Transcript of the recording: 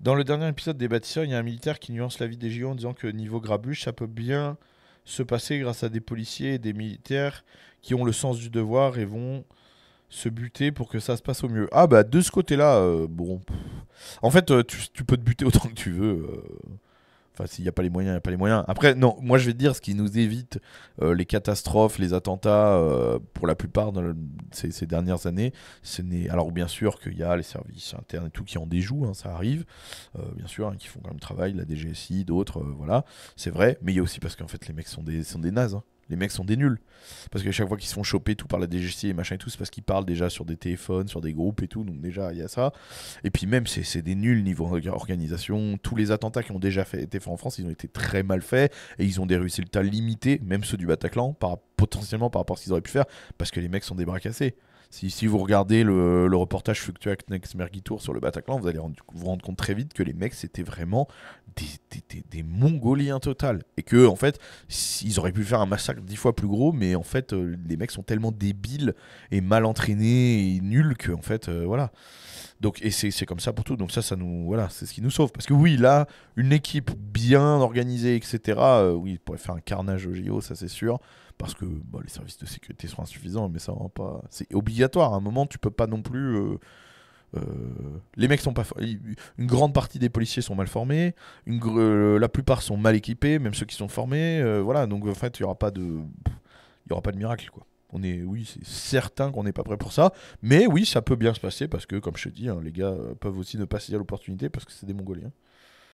Dans le dernier épisode des bâtisseurs, il y a un militaire qui nuance la vie des géants en disant que niveau grabuche, ça peut bien se passer grâce à des policiers et des militaires qui ont le sens du devoir et vont se buter pour que ça se passe au mieux. Ah bah de ce côté-là, euh, bon... En fait, euh, tu, peux te buter autant que tu veux. Euh. Enfin, s'il n'y a pas les moyens, il n'y a pas les moyens. Après, non, moi je vais dire, ce qui nous évite euh, les catastrophes, les attentats, euh, pour la plupart ces, dernières années, ce n'est. Alors, bien sûr qu'il y a les services internes et tout qui en déjouent, hein, ça arrive, euh, bien sûr, hein, qui font quand même travail, la DGSI, d'autres, voilà, c'est vrai, mais il y a aussi parce qu'en fait, les mecs sont des, sont des nazes. Hein les mecs sont des nuls. Parce que chaque fois qu'ils se font choper tout par la DGC et machin et tout, c'est parce qu'ils parlent déjà sur des téléphones, sur des groupes et tout. Donc déjà, il y a ça. Et puis même, c'est des nuls niveau organisation. Tous les attentats qui ont déjà fait, été faits en France, ils ont été très mal faits. Et ils ont des résultats limités, même ceux du Bataclan, par, potentiellement par rapport à ce qu'ils auraient pu faire, parce que les mecs sont des bras cassés. Si, vous regardez le, reportage Fuctua Next sur le Bataclan, vous allez vous rendre compte très vite que les mecs, c'était vraiment des, des, Mongoliens total. Et que, en fait, ils auraient pu faire un massacre dix fois plus gros, mais en fait, euh, les mecs sont tellement débiles et mal entraînés et nuls que, en fait, euh, voilà. Donc, et c'est comme ça pour tout. Donc ça, ça nous, voilà, c'est ce qui nous sauve. Parce que oui, là, une équipe bien organisée, etc., euh, oui, il pourrait faire un carnage au JO, ça c'est sûr. Parce que les services de sécurité sont insuffisants, mais ça va pas. C'est obligatoire. À un moment, tu peux pas non plus. Euh, euh, les mecs sont pas. Une grande partie des policiers sont mal formés. Une, la plupart sont mal équipés, même ceux qui sont formés. voilà. Donc en fait, il y aura pas de. Il y aura pas de miracle, quoi. On est, oui, c'est certain qu'on n'est pas prêt pour ça. Mais oui, ça peut bien se passer parce que, comme je te dis, hein, les gars euh, peuvent aussi ne pas saisir l'opportunité parce que c'est des Mongoliens.